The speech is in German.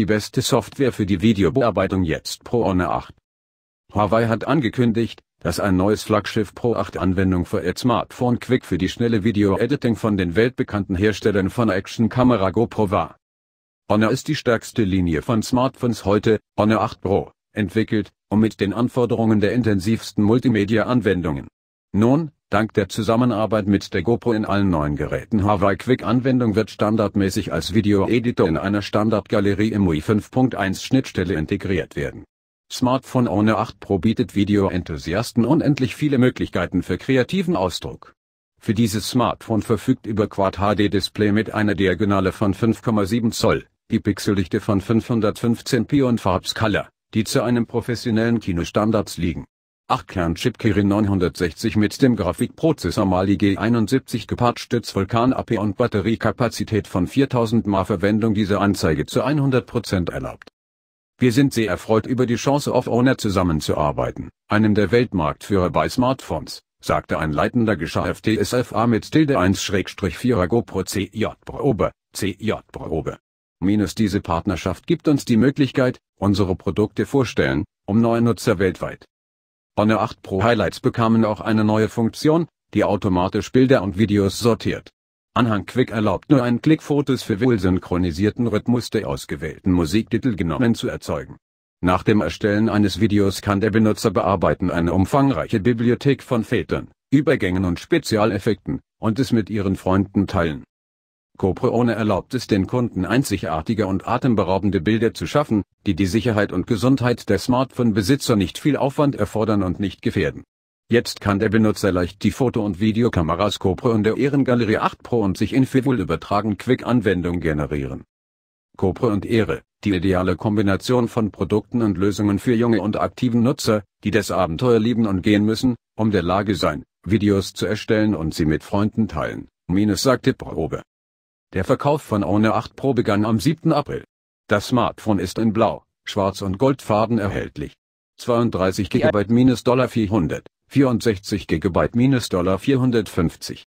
die beste Software für die Videobearbeitung jetzt Pro Honor 8. Huawei hat angekündigt, dass ein neues Flaggschiff Pro 8 Anwendung für ihr Smartphone Quick für die schnelle Video-Editing von den weltbekannten Herstellern von Action-Kamera GoPro war. Honor ist die stärkste Linie von Smartphones heute, Honor 8 Pro, entwickelt, um mit den Anforderungen der intensivsten Multimedia-Anwendungen. Nun, Dank der Zusammenarbeit mit der GoPro in allen neuen Geräten Hawaii Quick Anwendung wird standardmäßig als Video-Editor in einer Standardgalerie im UI 5.1 Schnittstelle integriert werden. Smartphone ohne 8 Pro bietet Videoenthusiasten unendlich viele Möglichkeiten für kreativen Ausdruck. Für dieses Smartphone verfügt über Quad HD Display mit einer Diagonale von 5,7 Zoll, die Pixeldichte von 515p und Farbskala, die zu einem professionellen Kinostandards liegen. 8-Kern-Chip Kirin 960 mit dem Grafikprozessor Mali G71 gepaart Stütz Vulkan AP und Batteriekapazität von 4000 mAh Verwendung diese Anzeige zu 100% erlaubt. Wir sind sehr erfreut über die Chance auf Owner zusammenzuarbeiten, einem der Weltmarktführer bei Smartphones, sagte ein leitender Geschäft TSFA mit Tilde 1-4er GoPro CJ Probe, CJ Probe. Minus diese Partnerschaft gibt uns die Möglichkeit, unsere Produkte vorstellen, um neue Nutzer weltweit Honor 8 Pro Highlights bekamen auch eine neue Funktion, die automatisch Bilder und Videos sortiert. Anhang Quick erlaubt nur einen Klick Fotos für wohl-synchronisierten Rhythmus der ausgewählten Musiktitel genommen zu erzeugen. Nach dem Erstellen eines Videos kann der Benutzer bearbeiten eine umfangreiche Bibliothek von Filtern, Übergängen und Spezialeffekten und es mit ihren Freunden teilen. Coprone erlaubt es den Kunden einzigartige und atemberaubende Bilder zu schaffen, die die Sicherheit und Gesundheit der Smartphone-Besitzer nicht viel Aufwand erfordern und nicht gefährden. Jetzt kann der Benutzer leicht die Foto- und Videokameras Coprone der Ehrengalerie 8 Pro und sich in Fivul übertragen Quick-Anwendung generieren. Kopre und Ehre, die ideale Kombination von Produkten und Lösungen für junge und aktiven Nutzer, die das Abenteuer lieben und gehen müssen, um der Lage sein, Videos zu erstellen und sie mit Freunden teilen, minus sagte Probe. Der Verkauf von One 8 Pro begann am 7. April. Das Smartphone ist in Blau, Schwarz und Goldfarben erhältlich. 32 GB-$400, 64 GB-$450